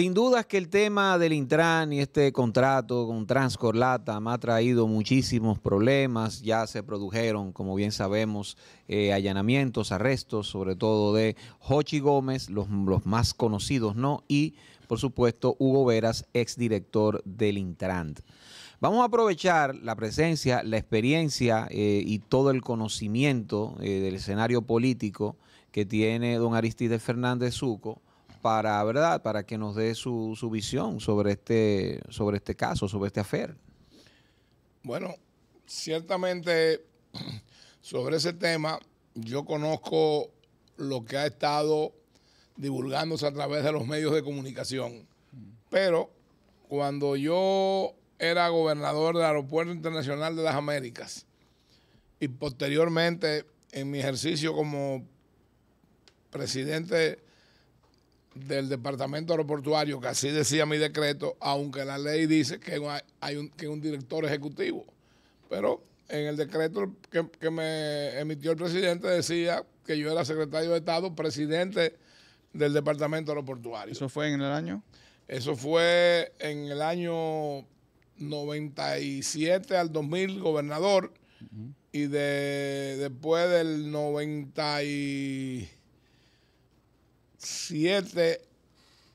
Sin duda es que el tema del Intran y este contrato con Transcorlata me ha traído muchísimos problemas. Ya se produjeron, como bien sabemos, eh, allanamientos, arrestos, sobre todo de Jochi Gómez, los, más conocidos, ¿no? Y, por supuesto, Hugo Veras, exdirector del Intran. Vamos a aprovechar la presencia, la experiencia eh, y todo el conocimiento eh, del escenario político que tiene don Aristides Fernández Suco para, ¿verdad? para que nos dé su, visión sobre este, sobre este caso, sobre este afer. Bueno, ciertamente sobre ese tema yo conozco lo que ha estado divulgándose a través de los medios de comunicación. Pero cuando yo era gobernador del Aeropuerto Internacional de las Américas y posteriormente en mi ejercicio como presidente del Departamento Aeroportuario, que así decía mi decreto, aunque la ley dice que hay un, que un director ejecutivo. Pero en el decreto que, me emitió el presidente decía que yo era secretario de Estado, presidente del Departamento Aeroportuario. ¿Eso fue en el año? Eso fue en el año 97 al 2000, gobernador, y de, después del 90 7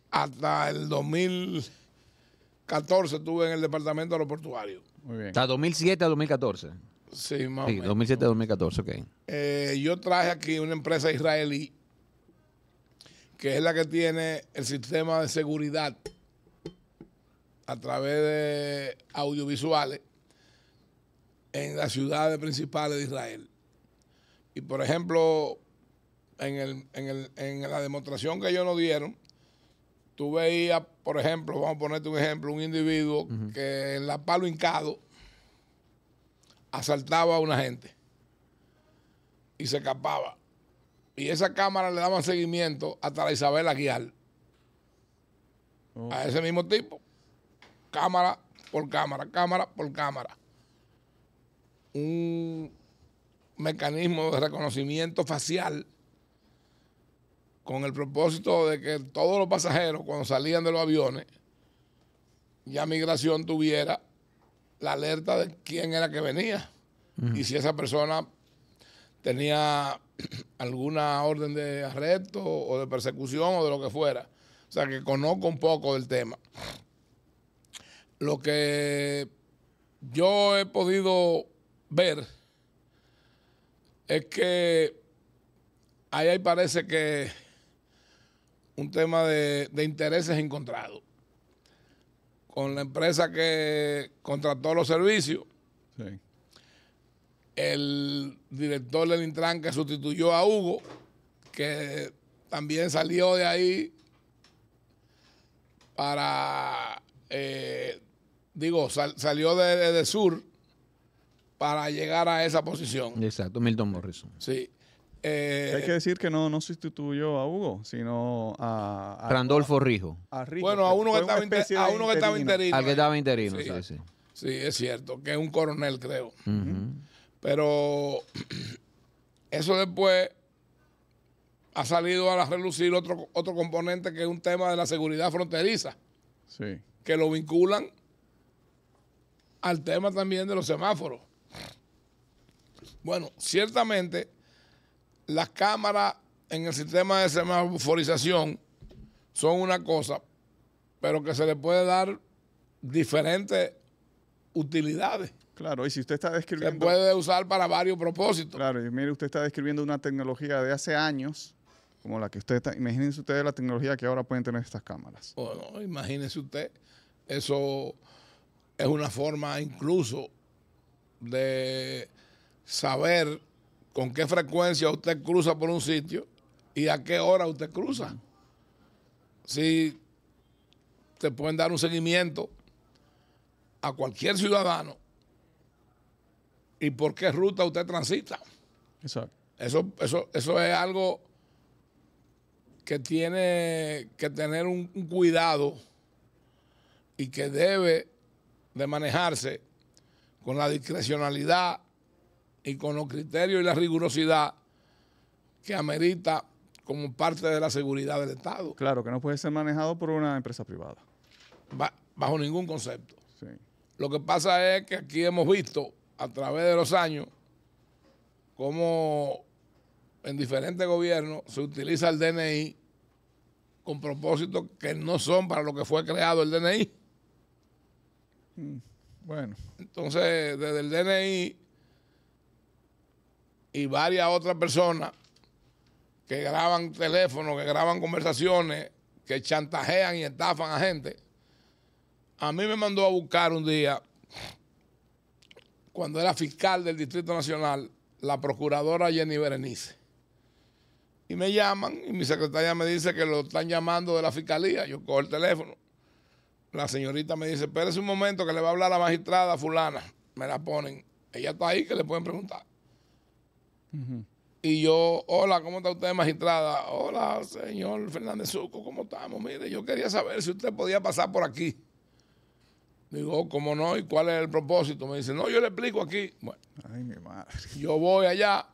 hasta el 2014 estuve en el departamento aeroportuario. Muy bien. Hasta 2007 a 2014. Sí, sí, 2007 a 2014, ok. Eh, yo traje aquí una empresa israelí que es la que tiene el sistema de seguridad a través de audiovisuales en las ciudades principales de Israel. Y por ejemplo, en, la demostración que ellos nos dieron, tú veías, por ejemplo, vamos a ponerte un ejemplo, un individuo que en la palo hincado asaltaba a una gente y se escapaba. Y esa cámara le daba seguimiento hasta la Isabel Aguiar. Oh. A ese mismo tipo. Cámara por cámara, cámara por cámara. Un mecanismo de reconocimiento facial con el propósito de que todos los pasajeros, cuando salían de los aviones, ya migración tuviera la alerta de quién era que venía y si esa persona tenía alguna orden de arresto o de persecución o de lo que fuera. O sea, que conozco un poco del tema. Lo que yo he podido ver es que ahí parece que un tema de, intereses encontrados con la empresa que contrató los servicios. El director del Intran que sustituyó a Hugo, que también salió de ahí para, eh, digo, salió de, de, Sur para llegar a esa posición. Exacto, Milton Morrison. Sí. Eh, Hay que decir que no, no sustituyó a Hugo, sino a. Randolfo Rijo. bueno, a uno que, estaba, interino. Al que estaba interino, sí. Sí, es cierto, que es un coronel, creo. Pero eso después ha salido a relucir otro, otro componente que es un tema de la seguridad fronteriza. Sí. Que lo vinculan al tema también de los semáforos. Bueno, ciertamente las cámaras en el sistema de semaforización son una cosa, pero que se le puede dar diferentes utilidades. Claro, y si usted está describiendo... Se puede usar para varios propósitos. Claro, y mire, usted está describiendo una tecnología de hace años, como la que usted está... Imagínense ustedes la tecnología que ahora pueden tener estas cámaras. Bueno, imagínese usted, eso es una forma incluso de saber con qué frecuencia usted cruza por un sitio y a qué hora usted cruza. Si te pueden dar un seguimiento a cualquier ciudadano y por qué ruta usted transita. Exacto. Eso, eso, eso es algo que tiene que tener un, un cuidado y que debe de manejarse con la discrecionalidad y con los criterios y la rigurosidad que amerita como parte de la seguridad del Estado. Claro, que no puede ser manejado por una empresa privada. bajo ningún concepto. Sí. Lo que pasa es que aquí hemos visto a través de los años cómo en diferentes gobiernos se utiliza el DNI con propósitos que no son para lo que fue creado el DNI. Mm, bueno. Entonces, desde el DNI y varias otras personas que graban teléfonos, que graban conversaciones, que chantajean y estafan a gente. A mí me mandó a buscar un día, cuando era fiscal del Distrito Nacional, la procuradora Jenny Berenice. Y me llaman y mi secretaria me dice que lo están llamando de la fiscalía. Yo cojo el teléfono. La señorita me dice, espérese un momento que le va a hablar la magistrada fulana. Me la ponen. Ella está ahí que le pueden preguntar. Y yo, hola, ¿cómo está usted, magistrada? Hola, señor Fernández Suco, ¿cómo estamos? Mire, yo quería saber si usted podía pasar por aquí. Digo, oh, ¿cómo no? ¿Y cuál es el propósito? Me dice, no, yo le explico aquí. Bueno, Ay, mi madre. Yo voy allá.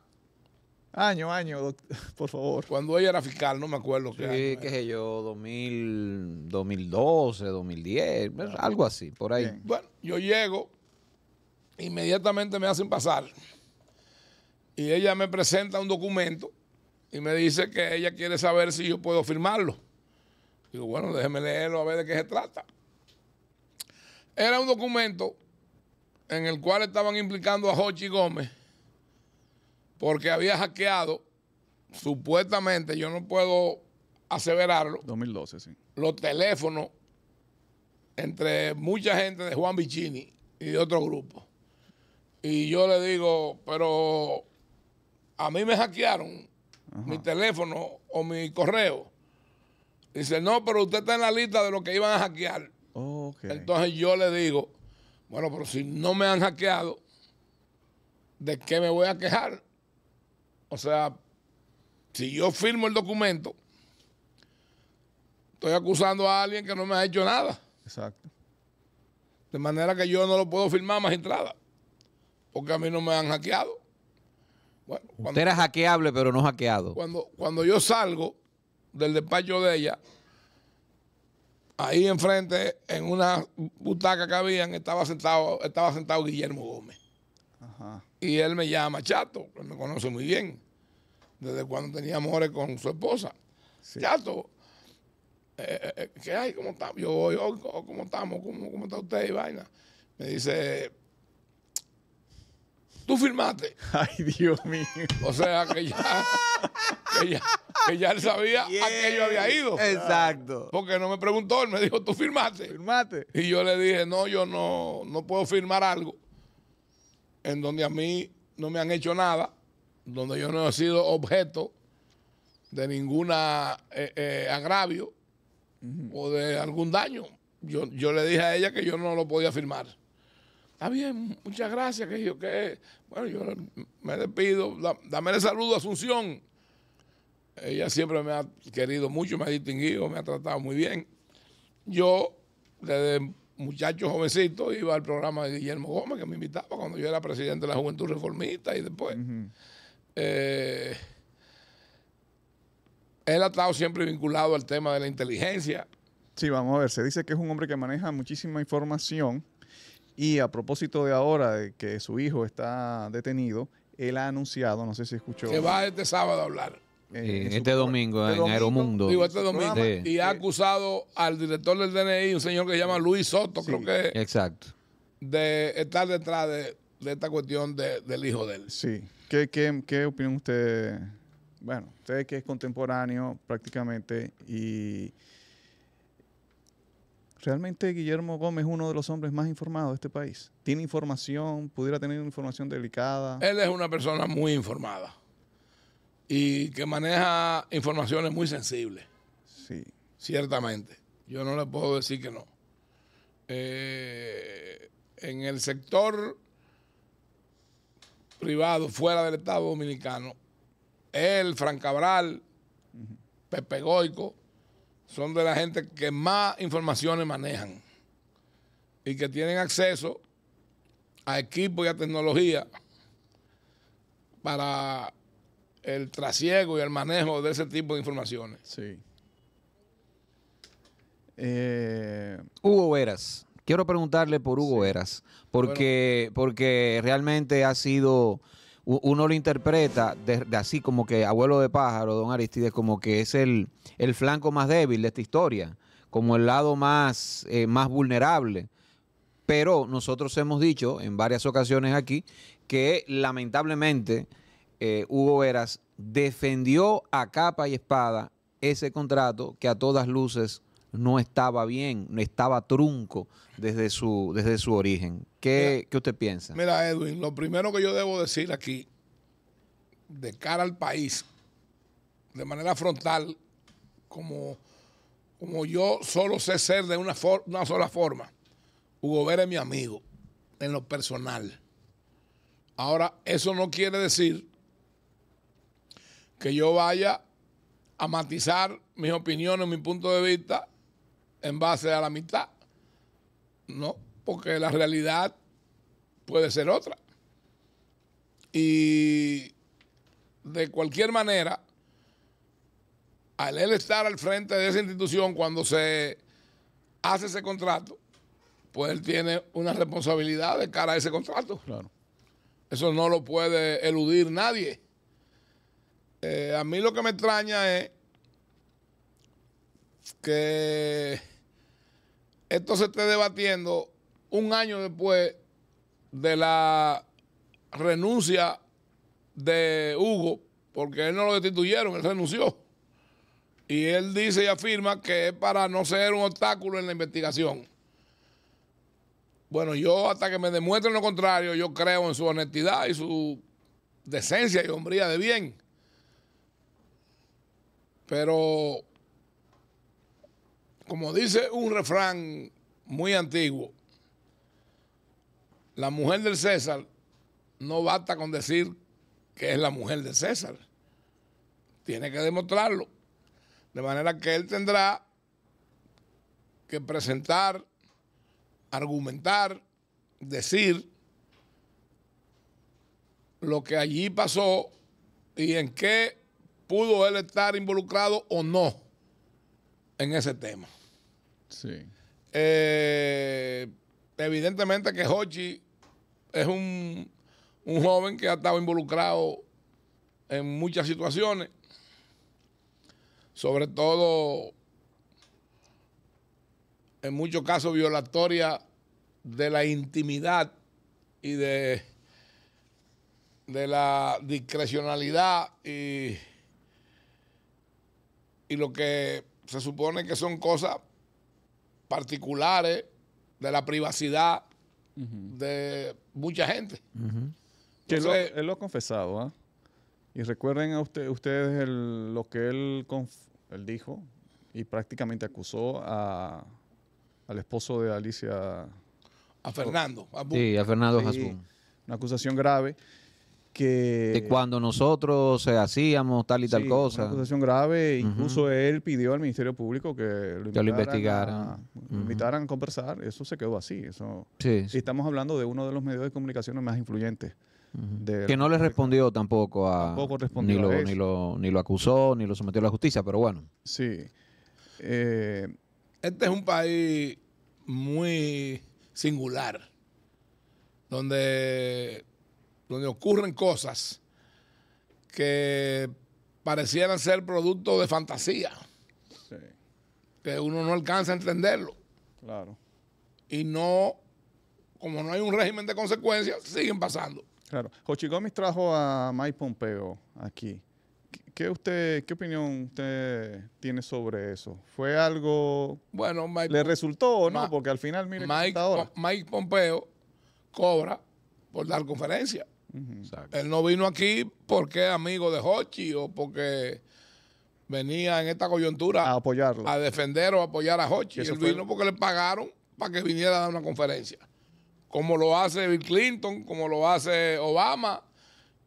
Año, año, por favor. Cuando ella era fiscal, no me acuerdo qué Sí, qué sé yo, 2000, 2012, 2010, algo así, por ahí. Bueno, yo llego, inmediatamente me hacen pasar y ella me presenta un documento y me dice que ella quiere saber si yo puedo firmarlo. Digo, bueno, déjeme leerlo a ver de qué se trata. Era un documento en el cual estaban implicando a Jochi Gómez porque había hackeado, supuestamente, yo no puedo aseverarlo. 2012, sí. Los teléfonos entre mucha gente de Juan Bicini y de otro grupo. Y yo le digo, pero a mí me hackearon mi teléfono o mi correo. Dice, no, pero usted está en la lista de lo que iban a hackear. Oh, Entonces yo le digo, bueno, pero si no me han hackeado, ¿de qué me voy a quejar? O sea, si yo firmo el documento, estoy acusando a alguien que no me ha hecho nada. Exacto. De manera que yo no lo puedo firmar, magistrada, porque a mí no me han hackeado. Usted era hackeable, pero no hackeado. Cuando, cuando yo salgo del despacho de ella, ahí enfrente, en una butaca que habían, estaba sentado, estaba sentado Guillermo Gómez. Y él me llama Chato, me conoce muy bien, desde cuando tenía amores con su esposa. Chato, eh, eh, eh, ¿qué hay? ¿Cómo estamos? Yo, ¿cómo estamos? ¿Cómo, ¿Cómo, está usted y vaina? Me dice, Tú firmaste. Ay, Dios mío. O sea, que ya, él sabía a qué yo había ido. Exacto. Porque no me preguntó, él me dijo, tú firmaste. Firmaste. Y yo le dije, no, yo no, no puedo firmar algo en donde a mí no me han hecho nada, donde yo no he sido objeto de ningún eh, eh, agravio o de algún daño. Yo, yo le dije a ella que yo no lo podía firmar está bien, muchas gracias, que yo que bueno, yo me despido, dame el saludo a Asunción. Ella siempre me ha querido mucho, me ha distinguido, me ha tratado muy bien. Yo, desde muchacho jovencito, iba al programa de Guillermo Gómez, que me invitaba cuando yo era presidente de la Juventud Reformista y después. Eh, él ha estado siempre vinculado al tema de la inteligencia. Sí, vamos a ver, se dice que es un hombre que maneja muchísima información y a propósito de ahora, de que su hijo está detenido, él ha anunciado, no sé si escuchó. Que va este sábado a hablar. Eh, en, este, ¿Este, este, domingo, en Aeromundo. Y ha acusado al director del DNI, un señor que se llama Luis Soto, creo que. Exacto. De estar detrás de, esta cuestión del hijo de él. Sí. ¿Qué, qué, qué opinión usted? Bueno, usted que es contemporáneo prácticamente y Realmente Guillermo Gómez es uno de los hombres más informados de este país. Tiene información, pudiera tener información delicada. Él es una persona muy informada y que maneja informaciones muy sensibles. Sí. Ciertamente. Yo no le puedo decir que no. Eh, en el sector privado, fuera del Estado Dominicano, él, francabral Cabral, Pepe Goico, son de la gente que más informaciones manejan y que tienen acceso a equipo y a tecnología para el trasiego y el manejo de ese tipo de informaciones. Sí. Eh... Hugo Veras. Quiero preguntarle por Hugo Veras, porque, porque realmente ha sido uno lo interpreta así como que abuelo de pájaro, don Aristides, como que es el, el flanco más débil de esta historia, como el lado más, eh, más vulnerable. Pero nosotros hemos dicho en varias ocasiones aquí que lamentablemente eh, Hugo Veras defendió a capa y espada ese contrato que a todas luces no estaba bien, no estaba trunco desde su, desde su origen. ¿Qué, usted piensa? Mira, Edwin, lo primero que yo debo decir aquí, de cara al país, de manera frontal, como, como yo solo sé ser de una, una sola forma, Hugo Vera es mi amigo, en lo personal. Ahora, eso no quiere decir que yo vaya a matizar mis opiniones, mi punto de vista en base a la mitad, ¿no? Porque la realidad puede ser otra. Y de cualquier manera, al él estar al frente de esa institución cuando se hace ese contrato, pues él tiene una responsabilidad de cara a ese contrato. Claro. Eso no lo puede eludir nadie. Eh, a mí lo que me extraña es que esto se esté debatiendo un año después de la renuncia de Hugo, porque él no lo destituyeron, él renunció. Y él dice y afirma que es para no ser un obstáculo en la investigación. Bueno, yo hasta que me demuestren lo contrario, yo creo en su honestidad y su decencia y hombría de bien. Pero como dice un refrán muy antiguo, la mujer del César no basta con decir que es la mujer de César. Tiene que demostrarlo. De manera que él tendrá que presentar, argumentar, decir lo que allí pasó y en qué pudo él estar involucrado o no en ese tema. Sí. Eh, evidentemente que Hochi es un, un joven que ha estado involucrado en muchas situaciones, sobre todo en muchos casos violatoria de la intimidad y de, de la discrecionalidad y, y lo que se supone que son cosas particulares de la privacidad de mucha gente. que él, lo, ha confesado, ¿ah? Y recuerden a usted, ustedes lo que él, él, dijo y prácticamente acusó a, al esposo de Alicia. A Fernando. A sí, a Fernando Una acusación grave que... cuando nosotros eh, hacíamos tal y tal cosa. Una acusación grave, incluso él pidió al Ministerio Público que lo, invitaran, invitaran a conversar, eso se quedó así. Eso. Sí, Y estamos hablando de uno de los medios de comunicación más influyentes. Que no le respondió tampoco a... Tampoco respondió ni, lo, ni, lo, acusó, ni lo sometió a la justicia, pero bueno. Sí. Eh, este es un país muy singular, donde donde ocurren cosas que parecieran ser producto de fantasía, que uno no alcanza a entenderlo. Claro. Y no, como no hay un régimen de consecuencias, siguen pasando. Claro. Jochi Gómez trajo a Mike Pompeo aquí. ¿Qué, usted, ¿Qué opinión usted tiene sobre eso? ¿Fue algo... Bueno, Mike, ¿Le resultó o no? Porque al final, mire, Mike, Mike Pompeo cobra por dar conferencia. Él no vino aquí porque es amigo de Hochi o porque venía en esta coyuntura a apoyarlo. A defender o apoyar a Hochi. Él vino porque le pagaron para que viniera a dar una conferencia. Como lo hace Bill Clinton, como lo hace Obama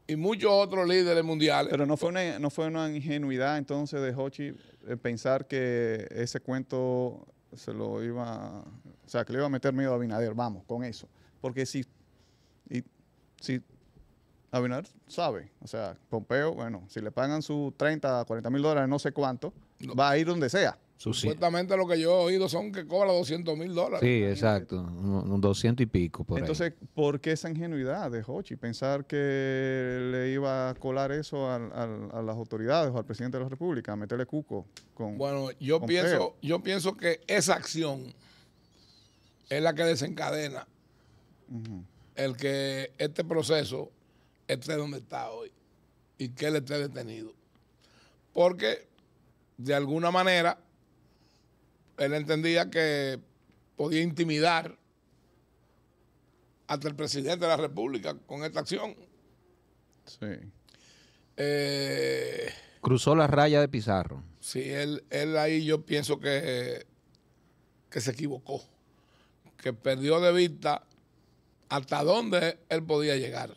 y muchos otros líderes mundiales. Pero no fue una, no fue una ingenuidad entonces de Hochi eh, pensar que ese cuento se lo iba, o sea, que le iba a meter miedo a Binader, vamos, con eso. Porque si, y, si Abinader sabe, o sea, Pompeo, bueno, si le pagan sus 30, 40 mil dólares, no sé cuánto, va a ir donde sea. Supuestamente lo que yo he oído son que cobra 200 mil dólares. Sí, exacto, un, 200 y pico. Por Entonces, ¿por qué esa ingenuidad de Hochi? Pensar que le iba a colar eso a, las autoridades o al presidente de la República, a meterle cuco con. Bueno, yo, pienso, yo pienso que esa acción es la que desencadena el que este proceso esté donde está hoy y que él esté detenido. Porque de alguna manera él entendía que podía intimidar hasta el presidente de la República con esta acción. Sí. Eh, Cruzó la raya de Pizarro. Sí, él, él ahí yo pienso que, que se equivocó, que perdió de vista hasta dónde él podía llegar.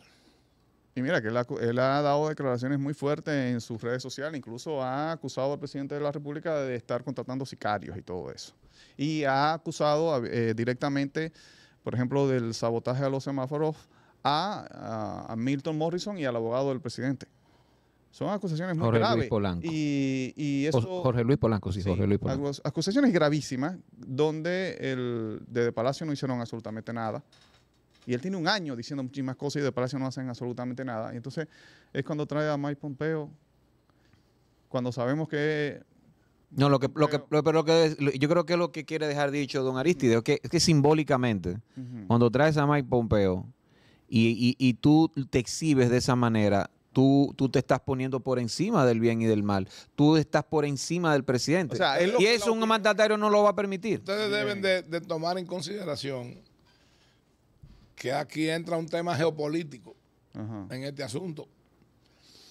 Y mira que él ha, dado declaraciones muy fuertes en sus redes sociales, incluso ha acusado al presidente de la República de estar contratando sicarios y todo eso. Y ha acusado eh, directamente, por ejemplo, del sabotaje a los semáforos a, Milton Morrison y al abogado del presidente. Son acusaciones muy Jorge Luis Polanco. Y, Jorge Luis Polanco, sí, Jorge Luis Polanco. Acusaciones gravísimas, donde el, desde Palacio no hicieron absolutamente nada. Y él tiene un año diciendo muchísimas cosas y de Palacio no hacen absolutamente nada. Y entonces es cuando trae a Mike Pompeo, cuando sabemos que... No, lo que, lo que, que yo creo que es lo que quiere dejar dicho don Aristide, que, es que simbólicamente, cuando traes a Mike Pompeo y, tú te exhibes de esa manera, Tú, tú, te estás poniendo por encima del bien y del mal. Tú estás por encima del presidente. y eso un mandatario no lo va a permitir. Ustedes deben de tomar en consideración que aquí entra un tema geopolítico en este asunto.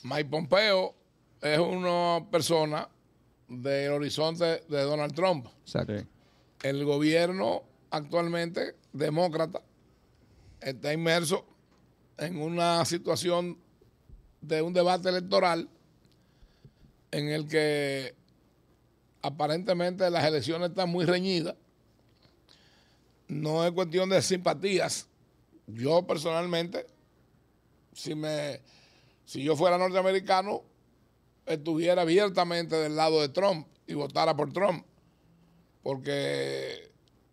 Mike Pompeo es una persona del horizonte de Donald Trump. El gobierno actualmente demócrata está inmerso en una situación de un debate electoral en el que aparentemente las elecciones están muy reñidas. No es cuestión de simpatías, yo personalmente, si, me, si yo fuera norteamericano, estuviera abiertamente del lado de Trump y votara por Trump, porque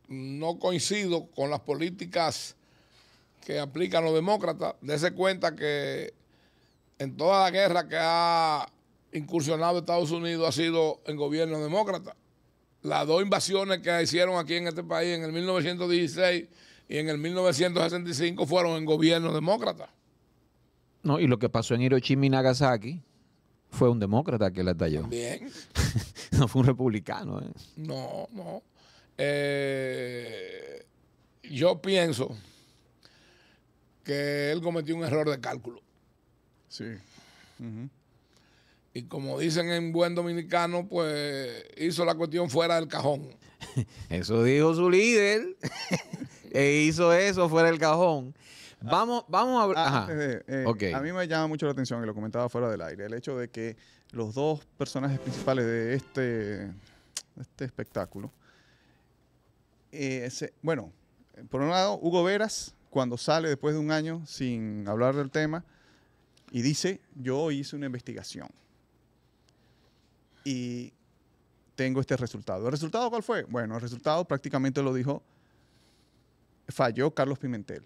no coincido con las políticas que aplican los demócratas. Dese cuenta que en toda la guerra que ha incursionado Estados Unidos ha sido en gobierno demócrata. Las dos invasiones que hicieron aquí en este país en el 1916 y en el 1965 fueron en gobierno demócrata. No, y lo que pasó en Hiroshima y Nagasaki fue un demócrata que la estalló. Bien. no fue un republicano. ¿eh? No, no. Eh, yo pienso que él cometió un error de cálculo. Sí. Y como dicen en buen dominicano, pues hizo la cuestión fuera del cajón. Eso dijo su líder. e hizo eso fuera del cajón. Ah, vamos, vamos a hablar. Ah, eh, a mí me llama mucho la atención, y lo comentaba fuera del aire, el hecho de que los dos personajes principales de este, este espectáculo, eh, bueno, por un lado, Hugo Veras, cuando sale después de un año sin hablar del tema, y dice, yo hice una investigación. Y tengo este resultado. ¿El resultado cuál fue? Bueno, el resultado prácticamente lo dijo falló Carlos Pimentel.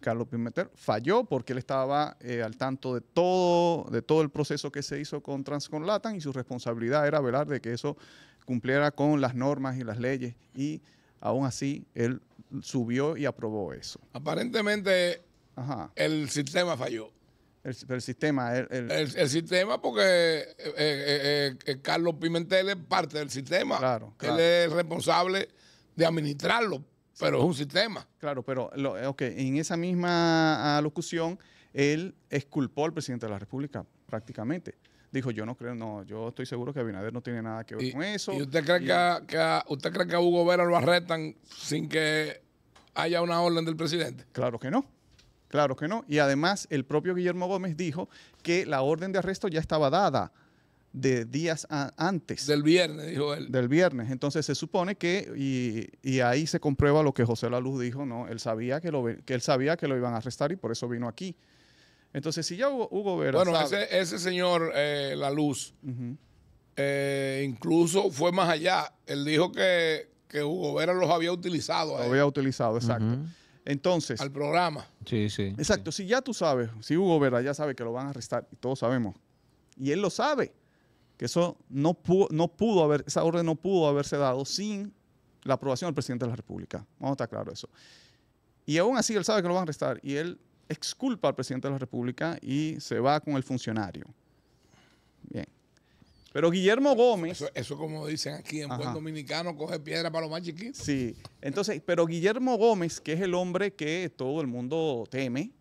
Carlos Pimentel falló porque él estaba eh, al tanto de todo, de todo el proceso que se hizo con Transconlatan y su responsabilidad era velar de que eso cumpliera con las normas y las leyes y aún así él subió y aprobó eso. Aparentemente el sistema falló. El, sistema. El, sistema, porque eh, eh, Carlos Pimentel es parte del sistema. Claro, Él es responsable administrarlo, pero es un sistema. Claro, pero lo, eh, okay, en esa misma alocución él esculpó al presidente de la República prácticamente. Dijo, yo no creo, no, yo estoy seguro que Abinader no tiene nada que ver con eso. ¿Y usted cree, que, usted cree que a Hugo Vera lo arrestan sin que haya una orden del presidente? Claro que no. Claro que no. Y además, el propio Guillermo Gómez dijo que la orden de arresto ya estaba dada de días antes. Del viernes, dijo él. Del viernes. Entonces se supone que, y, ahí se comprueba lo que José La Luz dijo, ¿no? Él sabía que, lo, que él sabía que lo iban a arrestar y por eso vino aquí. Entonces, si ya Hugo, Hugo Vera. Bueno, ese, señor eh, La Luz, eh, incluso fue más allá. Él dijo que, que Hugo Vera los había utilizado. Los había utilizado, exacto. Entonces. Al programa. Sí, sí. Exacto. Si ya tú sabes, si Hugo Vera ya sabe que lo van a arrestar, y todos sabemos, y él lo sabe que eso no no pudo haber, esa orden no pudo haberse dado sin la aprobación del presidente de la República. Vamos a estar claro eso. Y aún así él sabe que lo van a arrestar y él exculpa al presidente de la República y se va con el funcionario. Bien. Pero Guillermo Gómez. Eso, es como dicen aquí en ajá. dominicano, coge piedra para los más chiquitos. Sí. Entonces, pero Guillermo Gómez, que es el hombre que todo el mundo teme,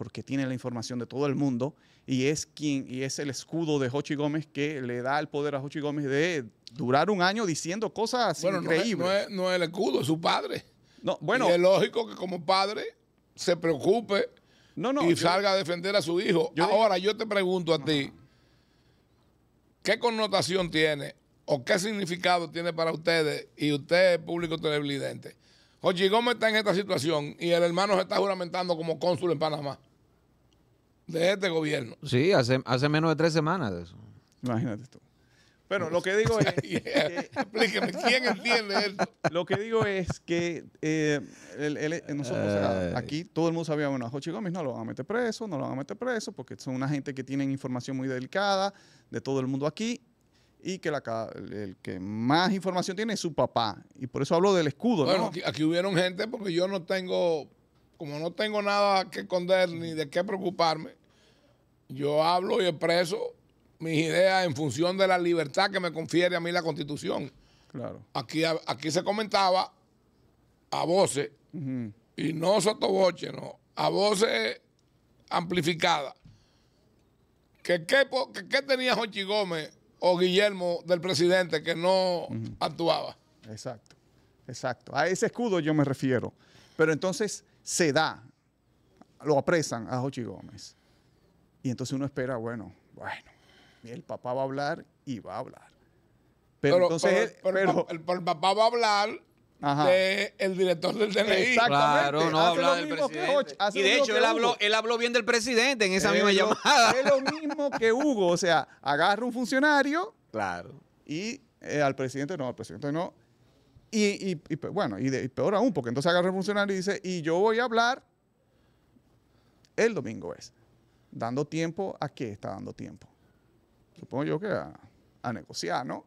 porque tiene la información de todo el mundo y es quien y es el escudo de Jochi Gómez que le da el poder a Jochi Gómez de durar un año diciendo cosas increíbles. No es, no, el escudo, es su padre. bueno. Y es lógico que como padre se preocupe y salga a defender a su hijo. Ahora yo te pregunto a ti, ¿qué connotación tiene o qué significado tiene para ustedes y usted, público televidente? Jochi Gómez está en esta situación y el hermano se está juramentando como cónsul en Panamá de este gobierno. Sí, hace, hace menos de tres semanas de eso. Imagínate tú. Bueno, pues, lo que digo es. explíqueme, ¿quién entiende esto? Lo que digo es que eh, el, eh, nosotros, eh. aquí todo el mundo sabía, bueno, a Jochi Gómez no lo van a meter preso, no lo van a meter preso, porque son una gente que tienen información muy delicada de todo el mundo aquí y que el que más información tiene es su papá. Y por eso hablo del escudo. Bueno, aquí, hubieron gente porque yo no tengo, como no tengo nada que esconder ni de qué preocuparme, yo hablo y expreso mis ideas en función de la libertad que me confiere a mí la Constitución. Claro. Aquí, aquí se comentaba a voces, y no sotoboche, no, a voces amplificadas. ¿Qué que, tenía Jochi Gómez o Guillermo del presidente que no actuaba? Exacto, exacto. A ese escudo yo me refiero. Pero entonces se da, lo apresan a Jochi Gómez. Y entonces uno espera, bueno, bueno, el papá va a hablar y va a hablar. Pero, entonces... el, papá va a hablar del el director del DNI. Claro, no presidente. y de hecho, él habló, él bien del presidente en esa misma llamada. Es lo mismo que Hugo. O sea, agarra un funcionario... Claro. Y eh, al presidente no, al presidente no. Y, bueno, y, peor aún, porque entonces agarra un funcionario y dice, y yo voy a hablar el domingo es. ¿Dando tiempo a qué está dando tiempo? Supongo yo que a, negociar, ¿no?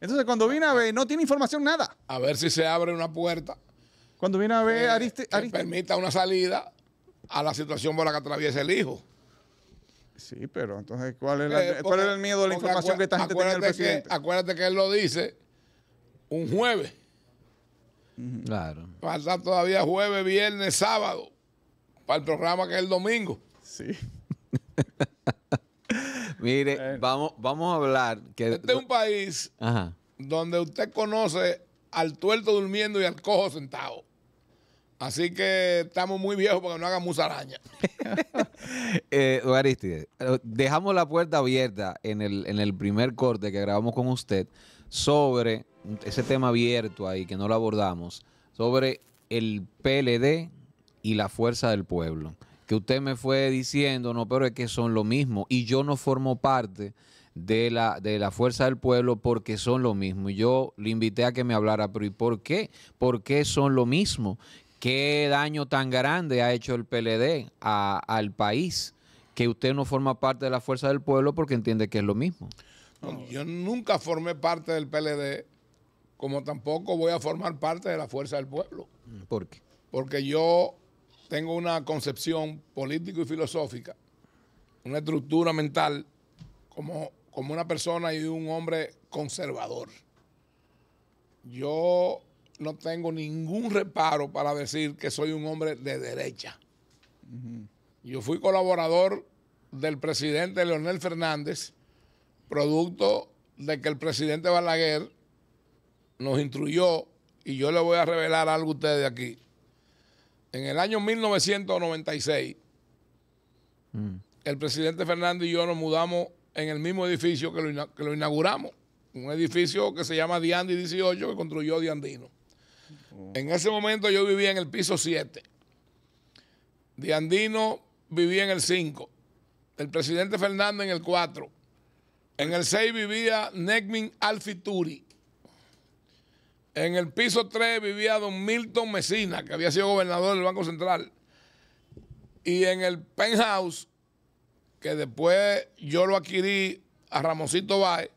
Entonces, cuando viene a ver, no tiene información nada. A ver si se abre una puerta. Cuando viene a ver, Ariste, permita una salida a la situación por la que atraviesa el hijo. Sí, pero entonces, ¿cuál es, eh, el miedo de la información que esta gente tiene del presidente? acuérdate que él lo dice un jueves. Claro. Falta todavía jueves, viernes, sábado para el programa que es el domingo. Sí. Mire, eh. vamos, vamos a hablar. Que, este es un país donde usted conoce al tuerto durmiendo y al cojo sentado. Así que estamos muy viejos para que no hagan musaraña. Eh, dejamos la puerta abierta en el, en el primer corte que grabamos con usted sobre ese tema abierto ahí que no lo abordamos, sobre el PLD y la fuerza del pueblo que usted me fue diciendo, no, pero es que son lo mismo y yo no formo parte de la, de la fuerza del pueblo porque son lo mismo. Y yo le invité a que me hablara, pero ¿y por qué? ¿Por qué son lo mismo? ¿Qué daño tan grande ha hecho el PLD al país que usted no forma parte de la fuerza del pueblo porque entiende que es lo mismo? yo nunca formé parte del PLD, como tampoco voy a formar parte de la fuerza del pueblo. ¿Por qué? Porque yo tengo una concepción político y filosófica, una estructura mental como, como una persona y un hombre conservador. Yo no tengo ningún reparo para decir que soy un hombre de derecha. Yo fui colaborador del presidente Leonel Fernández, producto de que el presidente Balaguer nos instruyó, y yo le voy a revelar algo a ustedes aquí, en el año 1996, mm. el presidente Fernando y yo nos mudamos en el mismo edificio que lo, inauguramos, un edificio que se llama Diandi 18 que construyó Diandino. Oh. En ese momento yo vivía en el piso 7. Diandino vivía en el 5. El presidente Fernando en el 4. En el 6 vivía Negmin Alfituri. En el piso 3 vivía don Milton Mesina, que había sido gobernador del Banco Central. Y en el penthouse, que después yo lo adquirí a Ramoncito Baez,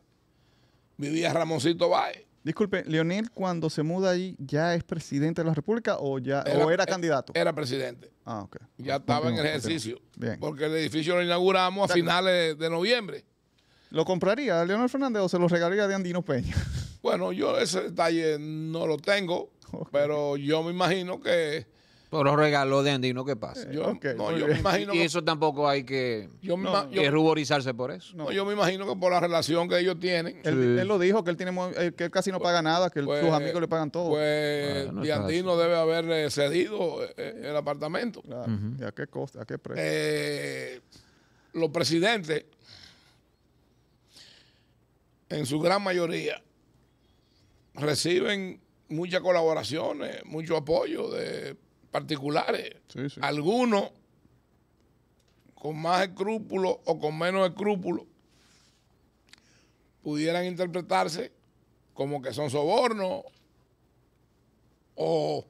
vivía Ramoncito Baez. Disculpe, Leonel, cuando se muda ahí ¿ya es presidente de la República o ya era, candidato? Era presidente. Ah, ok. Ya estaba en ejercicio. Porque el edificio lo inauguramos a finales de noviembre. ¿Lo compraría a Leonel Fernández o se lo regalaría de Andino Peña? Bueno, yo ese detalle no lo tengo, pero yo me imagino que... Pero regaló de Andino, ¿qué pasa? Eh, yo, no, imagino y, eso tampoco hay que, ruborizarse por eso. No, yo me imagino que por la relación que ellos tienen. Él, lo dijo, que él tiene eh, que casi no paga nada, que sus pues, amigos le pagan todo. Pues de Andino debe haber cedido eh, el apartamento. ¿Y a qué costa? ¿A qué precio? Eh, los presidentes en su gran mayoría, reciben muchas colaboraciones, mucho apoyo de particulares. Algunos con más escrúpulos o con menos escrúpulos pudieran interpretarse como que son sobornos o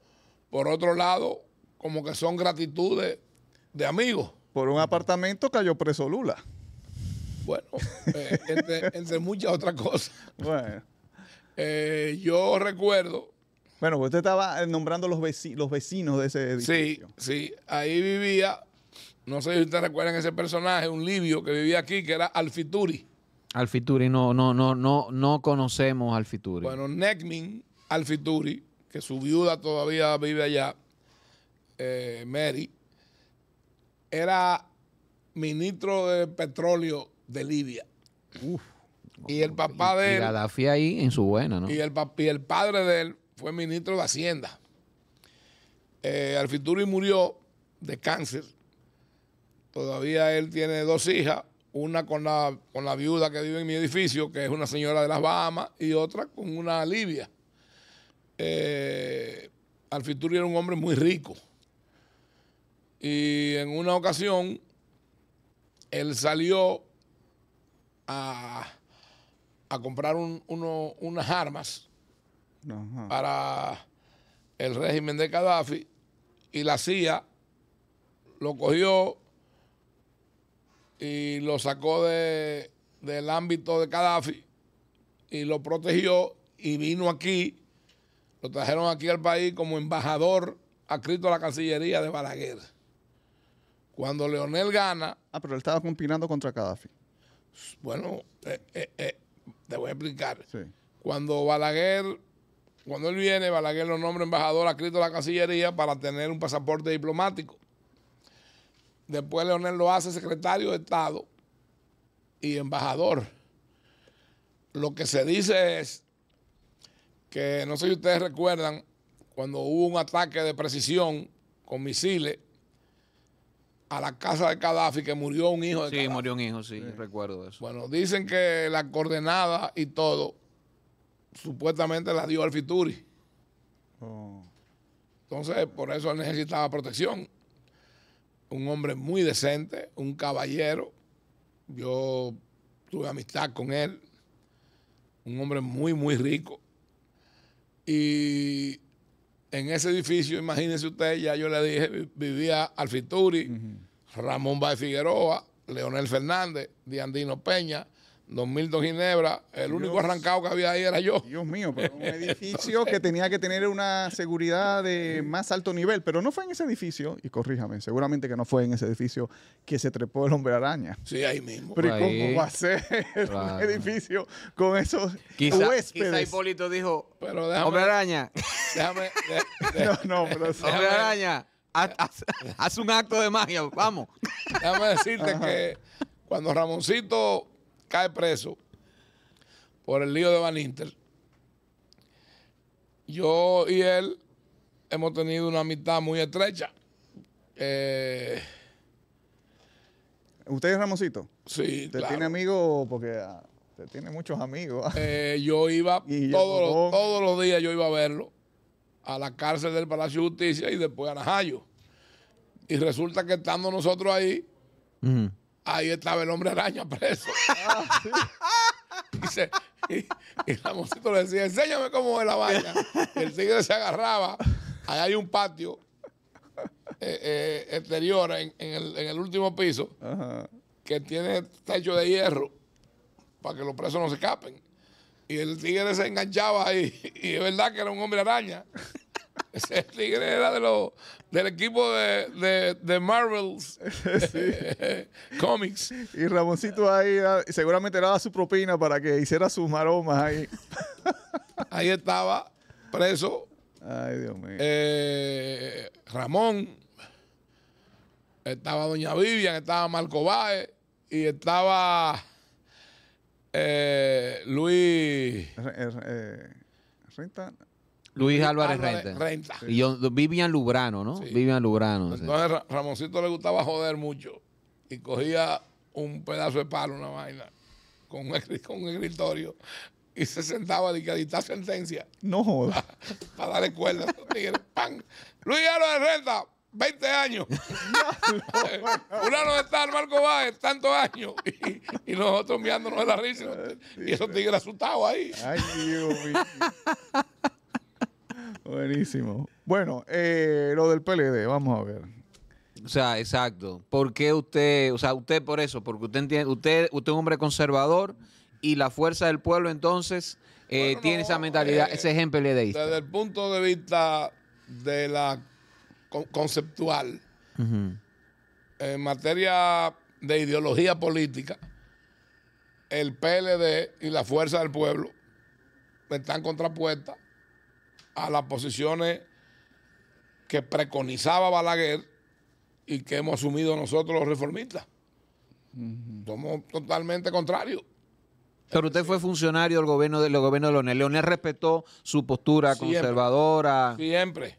por otro lado como que son gratitudes de amigos. Por un apartamento cayó preso Lula. Bueno, eh, entre, muchas otras cosas. Bueno. Eh, yo recuerdo. Bueno, pues usted estaba eh, nombrando los, los vecinos de ese edificio. Sí, sí. Ahí vivía, no sé si ustedes recuerdan ese personaje, un libio que vivía aquí, que era Alfituri. Alfituri, no, no, no, no, no conocemos Alfituri. Bueno, Necmin Alfituri, que su viuda todavía vive allá, Mary, era ministro de petróleo de Libia. y el papá de él. Y en su buena, Y el, el padre de él fue ministro de Hacienda. Eh, Alfituri murió de cáncer. Todavía él tiene dos hijas, una con la, con la viuda que vive en mi edificio, que es una señora de las Bahamas, y otra con una libia. Eh, Alfituri era un hombre muy rico. Y en una ocasión, él salió a, comprar unas armas para el régimen de Gaddafi y la CIA lo cogió y lo sacó de, del ámbito de Gaddafi y lo protegió y vino aquí, lo trajeron aquí al país como embajador adscrito a la Cancillería de Balaguer. Cuando Leonel gana... Ah, pero él estaba conspirando contra Gaddafi. Bueno, eh, eh, eh, te voy a explicar. Cuando Balaguer, cuando él viene, Balaguer lo nombra embajador Cristo a la Cancillería para tener un pasaporte diplomático. Después Leonel lo hace secretario de Estado y embajador. Lo que se dice es que, no sé si ustedes recuerdan, cuando hubo un ataque de precisión con misiles a la casa de Gaddafi que murió un hijo de Sí, murió un hijo, sí, recuerdo eso. Bueno, dicen que la coordenada y todo supuestamente la dio Alfituri. Oh. Entonces, por eso él necesitaba protección. Un hombre muy decente, un caballero. Yo tuve amistad con él. Un hombre muy, muy rico. Y en ese edificio, imagínense ustedes, ya yo le dije, vivía Alfituri, Ramón Baez Figueroa, Leonel Fernández, Diandino Peña, Don Ginebra, el único arrancado que había ahí era yo. Dios mío, pero un edificio que tenía que tener una seguridad de más alto nivel, pero no fue en ese edificio, y corríjame, seguramente que no fue en ese edificio que se trepó el hombre araña. Sí, ahí mismo. Pero ¿cómo va a ser un edificio con esos huéspedes? Quizá Hipólito dijo, hombre araña. Déjame. no, no, pero haz, un acto de magia, vamos. Déjame decirte que cuando Ramoncito cae preso por el lío de Van Inter, yo y él hemos tenido una amistad muy estrecha. Eh, ¿Usted es Ramoncito? Sí. tiene amigos? Porque ah, te tiene muchos amigos. Eh, yo iba todos, todos los días, yo iba a verlo a la cárcel del Palacio de Justicia y después a Najayo. Y resulta que estando nosotros ahí, ahí estaba el hombre araña preso. Ah. y, la y, le decía, enséñame cómo es la vaina. el tigre se agarraba. Ahí hay un patio eh, eh, exterior en, el, último piso que tiene techo de hierro para que los presos no se escapen. Y el tigre se enganchaba ahí. y es verdad que era un hombre araña. Ese tigre era de del equipo de, de, Marvels Comics. Y Ramoncito ahí ah, seguramente le daba su propina para que hiciera sus maromas ahí. ahí estaba, preso. Ay, Dios mío. Eh, Ramón. Estaba Doña Vivian, estaba Marco Baez y estaba eh, Luis. Eh, Renta. Luis Álvarez Renta. yo, Vivian Lubrano, ¿no? Vivian Lubrano. Entonces Ramoncito le gustaba joder mucho y cogía un pedazo de palo, una vaina, con un, con escritorio y se sentaba y a sentencia. No joda, Para darle cuerda. Luis Álvarez Renta, 20 años. no está el Marco Báez, tantos años. Y, nosotros mirándonos de la risa. Ah, y esos tigres asustados ahí. Dios Buenísimo. Bueno, eh, lo del PLD, vamos a ver. O sea, exacto. ¿Por qué usted, o sea, usted por eso, porque usted entiende, usted, usted es un hombre conservador y la fuerza del pueblo entonces eh, tiene esa mentalidad, eh, ese ejemplo le de Desde el punto de vista de la conceptual. En materia de ideología política, el PLD y la Fuerza del Pueblo están contrapuestas a las posiciones que preconizaba Balaguer y que hemos asumido nosotros los reformistas. Somos totalmente contrarios. Pero usted fue funcionario del gobierno de, del gobierno de Leonel. respetó su postura conservadora. Siempre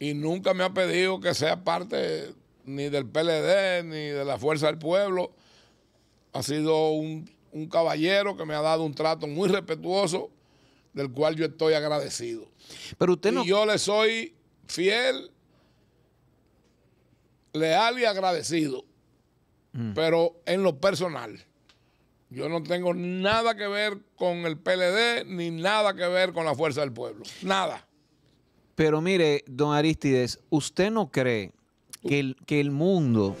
y nunca me ha pedido que sea parte ni del PLD ni de la Fuerza del Pueblo. Ha sido un, caballero que me ha dado un trato muy respetuoso, del cual yo estoy agradecido. Pero usted no... Y yo le soy fiel, leal y agradecido, mm. pero en lo personal. Yo no tengo nada que ver con el PLD ni nada que ver con la Fuerza del Pueblo. Nada. Pero mire, don Aristides, ¿usted no cree que el, que el mundo,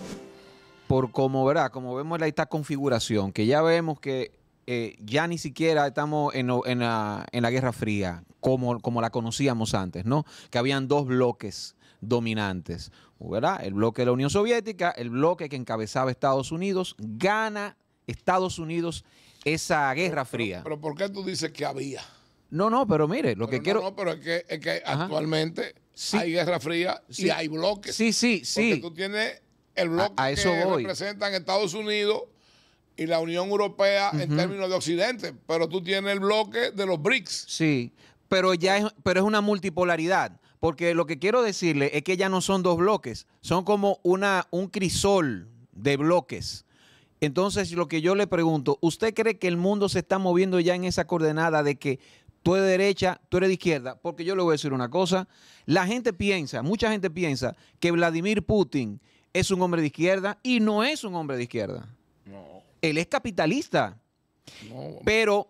por como verá, como vemos esta configuración, que ya vemos que eh, ya ni siquiera estamos en, la, Guerra Fría, como, como la conocíamos antes, ¿no? Que habían dos bloques dominantes, ¿verdad? El bloque de la Unión Soviética, el bloque que encabezaba Estados Unidos, gana Estados Unidos esa Guerra Fría. pero ¿por qué tú dices que había? No, no, pero mire, lo que quiero. No, pero es que, es que actualmente sí. hay guerra fría si y hay bloques. Sí, sí, sí. Porque tú tienes el bloque a, eso que representan Estados Unidos y la Unión Europea en términos de Occidente, pero tú tienes el bloque de los BRICS. Sí, pero ya es, pero es una multipolaridad, porque lo que quiero decirle es que ya no son dos bloques, son como una, un crisol de bloques. Entonces, lo que yo le pregunto, ¿usted cree que el mundo se está moviendo ya en esa coordenada de que tú eres de derecha, tú eres de izquierda, porque yo le voy a decir una cosa, la gente piensa, mucha gente piensa que Vladimir Putin es un hombre de izquierda y no es un hombre de izquierda. No. Él es capitalista. No. Pero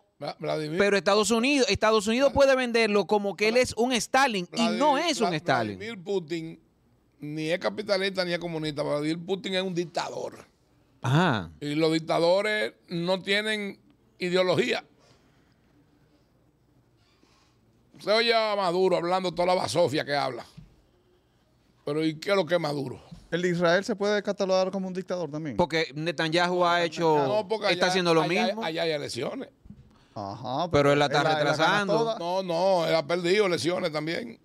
pero Estados Unidos, Estados Unidos puede venderlo como que él es un Stalin y no es un Stalin. Vladimir Putin ni es capitalista ni es comunista. Vladimir Putin es un dictador. Ajá. Y los dictadores no tienen ideología. Se oye a Maduro hablando toda la basofia que habla. Pero ¿y qué es lo que es Maduro? El de Israel se puede catalogar como un dictador también. Porque Netanyahu ha hecho. No, porque está haciendo lo mismo. Allá hay elecciones. Ajá. Pero él la está retrasando. no, no, él ha perdido elecciones también.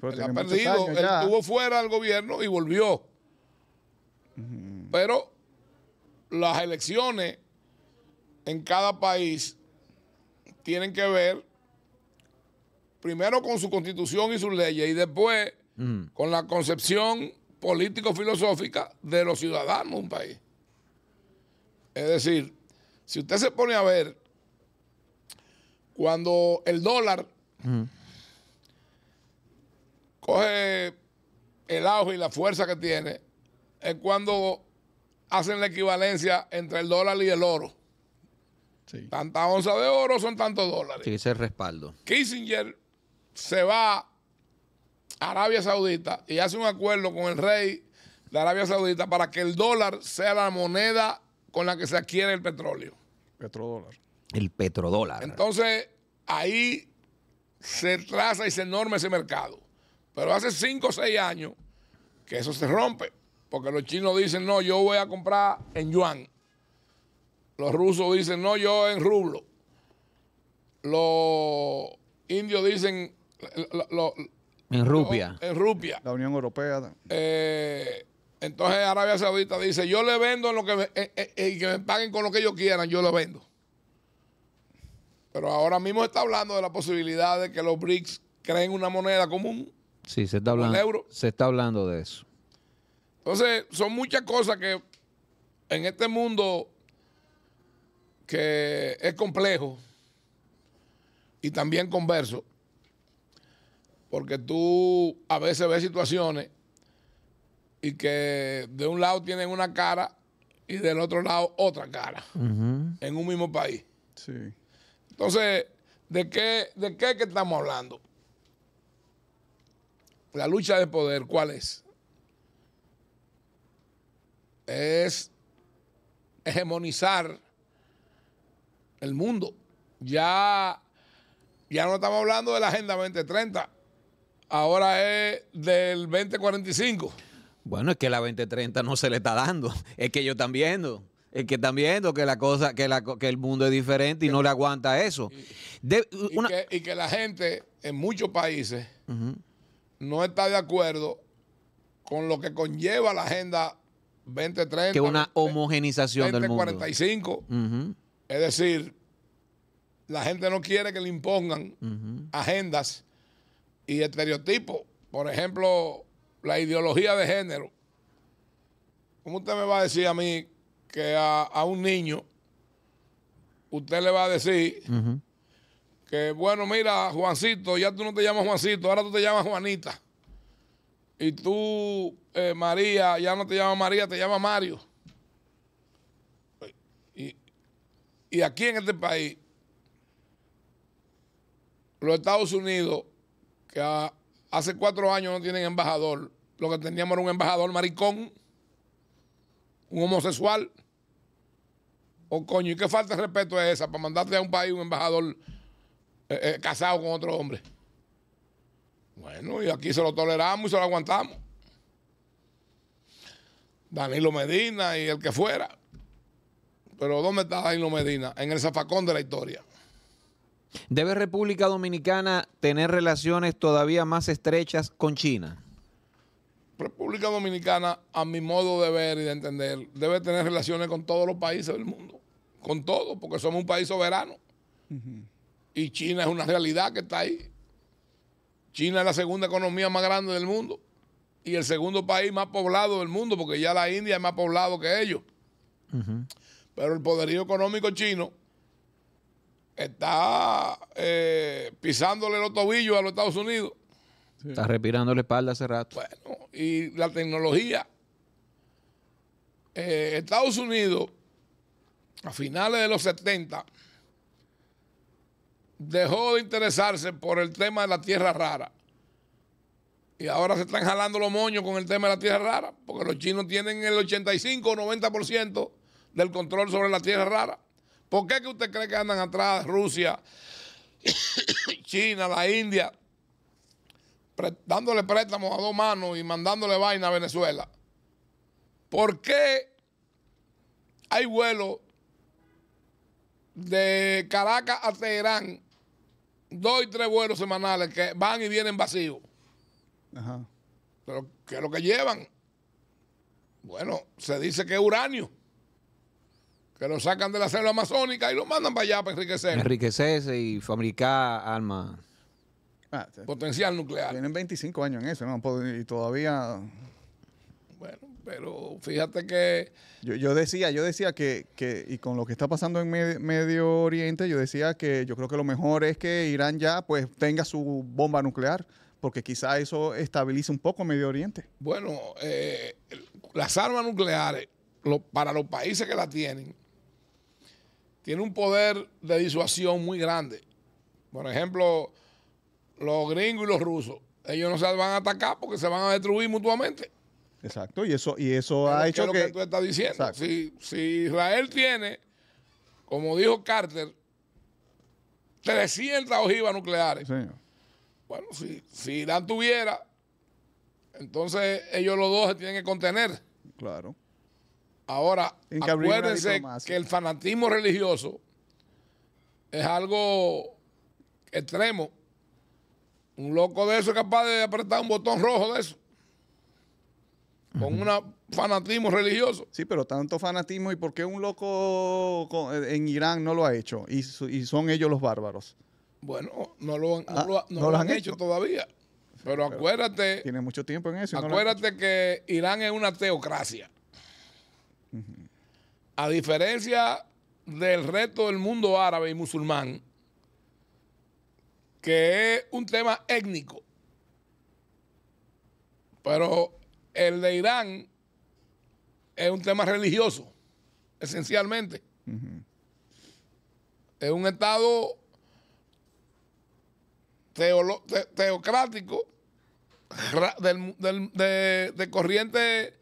Pero ha perdido. estuvo fuera del gobierno y volvió. Pero las elecciones en cada país tienen que ver primero con su constitución y sus leyes y después mm. con la concepción político-filosófica de los ciudadanos de un país. Es decir, si usted se pone a ver, cuando el dólar mm. coge el auge y la fuerza que tiene, es cuando hacen la equivalencia entre el dólar y el oro. Sí. Tanta onza de oro son tantos dólares. Sí, respaldo. Kissinger se va a Arabia Saudita y hace un acuerdo con el rey de Arabia Saudita para que el dólar sea la moneda con la que se adquiere el petróleo. Petrodólar. El petrodólar. Entonces, ahí se traza y se enorme ese mercado. Pero hace cinco o seis años que eso se rompe, porque los chinos dicen, no, yo voy a comprar en yuan. Los rusos dicen, no, yo en rublo. Los indios dicen, en rupia. en rupia. La Unión Europea. Eh, entonces Arabia Saudita dice, yo le vendo lo que me, eh, eh, que me paguen con lo que ellos quieran, yo lo vendo. Pero ahora mismo está hablando de la posibilidad de que los BRICS creen una moneda común. Sí, se está hablando. Se está hablando de eso. Entonces, son muchas cosas que en este mundo que es complejo y también converso, porque tú a veces ves situaciones y que de un lado tienen una cara y del otro lado otra cara en un mismo país. Sí. Entonces, ¿de qué, ¿de qué que estamos hablando? La lucha de poder, ¿cuál es? Es hegemonizar el mundo. Ya, ya no estamos hablando de la Agenda 2030 ahora es del 2045. Bueno, es que la 2030 no se le está dando. Es que ellos están viendo. Es que están viendo que la cosa, que, el mundo es diferente y no le aguanta eso. Y, que, la gente en muchos países no está de acuerdo con lo que conlleva la agenda 2030. Que una homogenización del mundo. 45. Es decir, la gente no quiere que le impongan agendas y estereotipos. Por ejemplo, la ideología de género. ¿Cómo usted me va a decir a mí que a, un niño usted le va a decir que, bueno, mira, Juancito, ya tú no te llamas Juancito, ahora tú te llamas Juanita. Y tú, eh, María, ya no te llamas María, te llamas Mario. y aquí en este país, los Estados Unidos que ah, hace cuatro años no tienen embajador. Lo que teníamos era un embajador maricón, un homosexual. O oh, coño, ¿y qué falta de respeto es esa para mandarte a un país un embajador eh, eh, casado con otro hombre? Bueno, y aquí se lo toleramos y se lo aguantamos. Danilo Medina y el que fuera. Pero ¿dónde está Danilo Medina? En el zafacón de la historia. ¿Debe República Dominicana tener relaciones todavía más estrechas con China? República Dominicana, a mi modo de ver y de entender, debe tener relaciones con todos los países del mundo. Con todos, porque somos un país soberano. Y China es una realidad que está ahí. China es la segunda economía más grande del mundo y el segundo país más poblado del mundo, porque ya la India es más poblado que ellos. Pero el poderío económico chino está eh, pisándole los tobillos a los Estados Unidos. Está respirando la espalda hace rato. Bueno, y la tecnología. Eh, Estados Unidos, a finales de los 70, dejó de interesarse por el tema de la tierra rara. Y ahora se están jalando los moños con el tema de la tierra rara, porque los chinos tienen el 85 o 90% del control sobre la tierra rara. ¿Por qué que usted cree que andan atrás Rusia, China, la India, dándole préstamos a dos manos y mandándole vaina a Venezuela? ¿Por qué hay vuelos de Caracas a Teherán, dos y tres vuelos semanales que van y vienen vacíos? Pero, ¿qué es lo que llevan? Bueno, se dice que es uranio que lo sacan de la selva amazónica y lo mandan para allá para enriquecer. Enriquecerse y fabricar armas. Ah, Potencial nuclear. Tienen 25 años en eso, ¿no? Pues, y todavía. Bueno, pero fíjate que. Yo, decía, yo decía que, y con lo que está pasando en Medio Oriente, yo decía que yo creo que lo mejor es que Irán ya pues tenga su bomba nuclear, porque quizá eso estabilice un poco Medio Oriente. Bueno, eh, las armas nucleares, para los países que las tienen, tiene un poder de disuasión muy grande. Por ejemplo, los gringos y los rusos, ellos no se van a atacar porque se van a destruir mutuamente. Exacto, y eso, y eso ha hecho es lo que... tú estás diciendo. Si, si, Israel tiene, como dijo Carter, 300 ojivas nucleares. Sí. Bueno, si, si Irán tuviera, entonces ellos los dos se tienen que contener. Claro. Ahora, acuérdense que el fanatismo religioso es algo extremo. Un loco de eso es capaz de apretar un botón rojo de eso. Con un fanatismo religioso. Sí, pero tanto fanatismo. ¿Y por qué un loco eh, en Irán no lo ha hecho? Y, son ellos los bárbaros. Bueno, no lo han, hecho? todavía. Pero, acuérdate. Tiene mucho tiempo en eso. Acuérdate que Irán es una teocracia. A diferencia del resto del mundo árabe y musulmán, que es un tema étnico. Pero el de Irán es un tema religioso, esencialmente. Es un Estado teocrático de corriente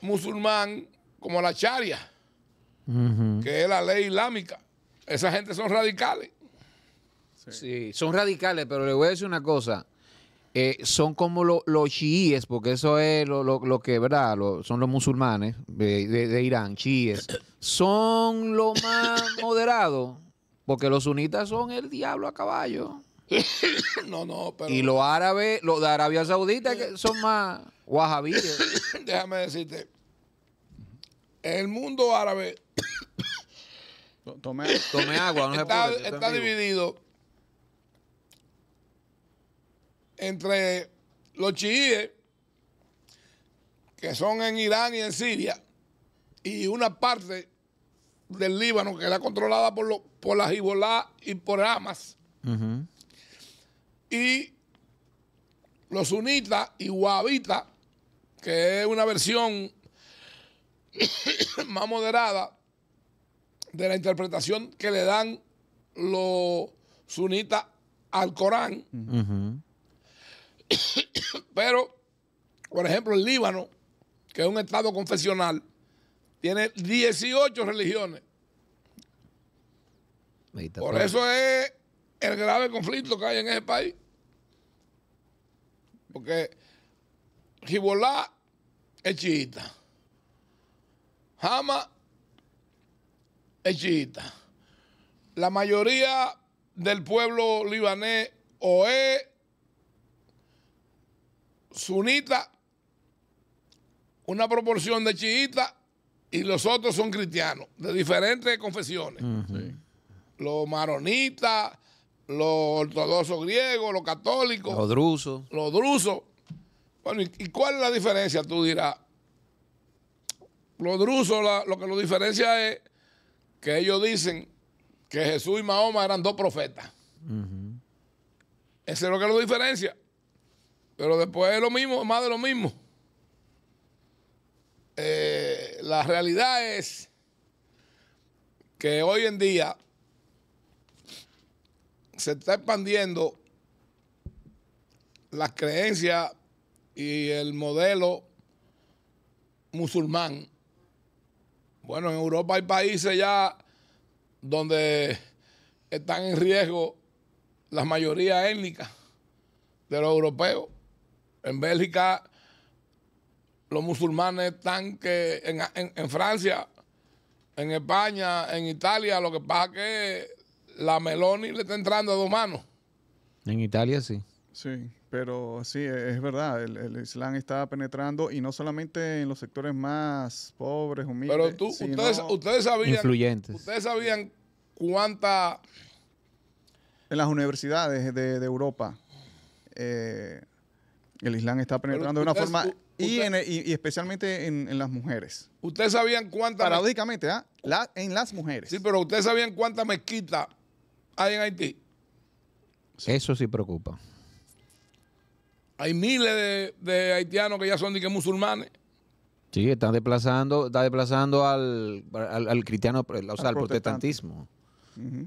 musulmán como la charia, que es la ley islámica. Esa gente son radicales. Sí. son radicales, pero le voy a decir una cosa. Eh, son como los chiíes, porque eso es lo, lo, lo que, ¿verdad? son los musulmanes de, de, Irán, chiíes. Son los más moderados, porque los sunitas son el diablo a caballo. no, no, pero... Y los árabes, los de Arabia Saudita, que son más wahabíes. Déjame decirte, el mundo árabe Tome, agua, no está, está dividido entre los chiíes, que son en Irán y en Siria, y una parte del Líbano que era controlada por, los por la Hezbollah y por Hamas. Y los sunitas y wahabitas, que es una versión más moderada de la interpretación que le dan los sunitas al Corán. Pero, por ejemplo, el Líbano, que es un estado confesional, tiene 18 religiones. Por eso es el grave conflicto que hay en ese país. Porque Jibolá es chiita. Jama es chiita. La mayoría del pueblo libanés o es sunita, una proporción de chiita y los otros son cristianos de diferentes confesiones. Los maronitas, los ortodoxos griegos, los católicos. Los drusos. Los drusos. Bueno, ¿y cuál es la diferencia? Tú dirás. Los drusos lo que lo diferencia es que ellos dicen que Jesús y Mahoma eran dos profetas. Eso es lo que lo diferencia. Pero después es lo mismo, más de lo mismo. Eh, la realidad es que hoy en día se está expandiendo la creencia y el modelo musulmán bueno, en Europa hay países ya donde están en riesgo la mayoría étnica de los europeos. En Bélgica los musulmanes están que en, Francia, en España, en Italia, lo que pasa es que la Meloni le está entrando a dos manos. En Italia sí. Sí. Pero sí, e, es verdad, el, Islam está penetrando y no solamente en los sectores más pobres, humildes. Pero ustedes, sabían. Influyentes. Ustedes sabían cuánta. En las universidades de, Europa, eh, el Islam está penetrando de una forma. y, especialmente en, las mujeres. ¿Ustedes sabían cuánta... Paradójicamente, ¿ah? en las mujeres. Sí, pero ¿ustedes sabían cuántas mezquitas hay en Haití? Eso sí preocupa. Hay miles de, haitianos que ya son que musulmanes. Sí, están desplazando, está desplazando al, cristiano, o sea, al, protestantismo,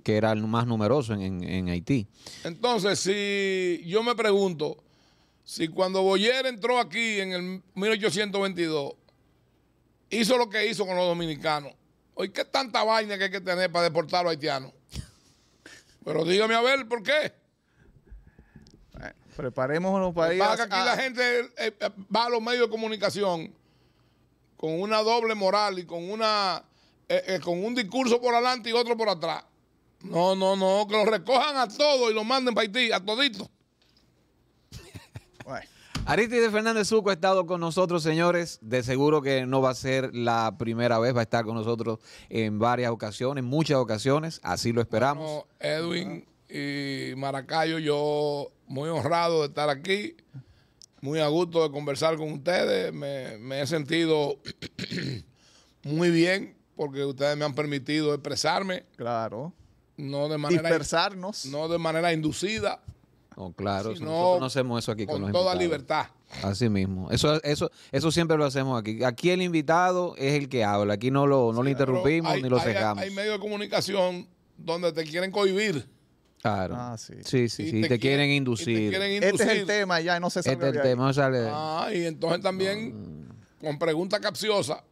que era el más numeroso en, Haití. Entonces, si yo me pregunto, si cuando Boyer entró aquí en el 1822, hizo lo que hizo con los dominicanos, hoy qué tanta vaina que hay que tener para deportar a los haitianos. Pero dígame a ver, ¿por qué? Preparemos los países. Para aquí la gente eh, eh, va a los medios de comunicación con una doble moral y con una eh, con un discurso por adelante y otro por atrás. No, no, no, que lo recojan a todos y lo manden para Haití, a toditos. Aristides Fernández Suco ha estado con nosotros, señores. De seguro que no va a ser la primera vez, va a estar con nosotros en varias ocasiones, muchas ocasiones, así lo esperamos. Edwin, y Maracayo, yo muy honrado de estar aquí, muy a gusto de conversar con ustedes, me, he sentido muy bien porque ustedes me han permitido expresarme. Claro. No de manera... Dispersarnos. No de manera inducida. No, claro, nosotros no hacemos eso aquí con, con toda libertad. Así mismo. Eso, eso, eso siempre lo hacemos aquí. Aquí el invitado es el que habla. Aquí no lo, no lo interrumpimos ni lo cegamos. hay medios de comunicación donde te quieren cohibir Claro. Ah, sí. Sí, sí, Te, quieren, inducir. Este es el tema, ya no se sabe. Este es el tema, sale. Ah, y entonces también, con pregunta capciosa,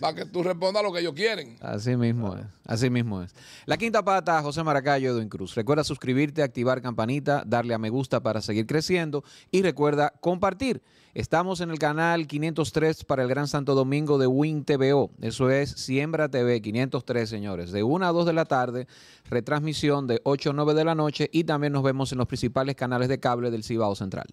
para que tú respondas lo que ellos quieren. Así mismo es. Así mismo es. La quinta pata, José Maracayo, Edwin Cruz. Recuerda suscribirte, activar campanita, darle a me gusta para seguir creciendo y recuerda compartir. Estamos en el canal 503 para el Gran Santo Domingo de Win TVO. Eso es Siembra TV 503, señores. De 1 a 2 de la tarde, retransmisión de 8 a 9 de la noche y también nos vemos en los principales canales de cable del Cibao Central.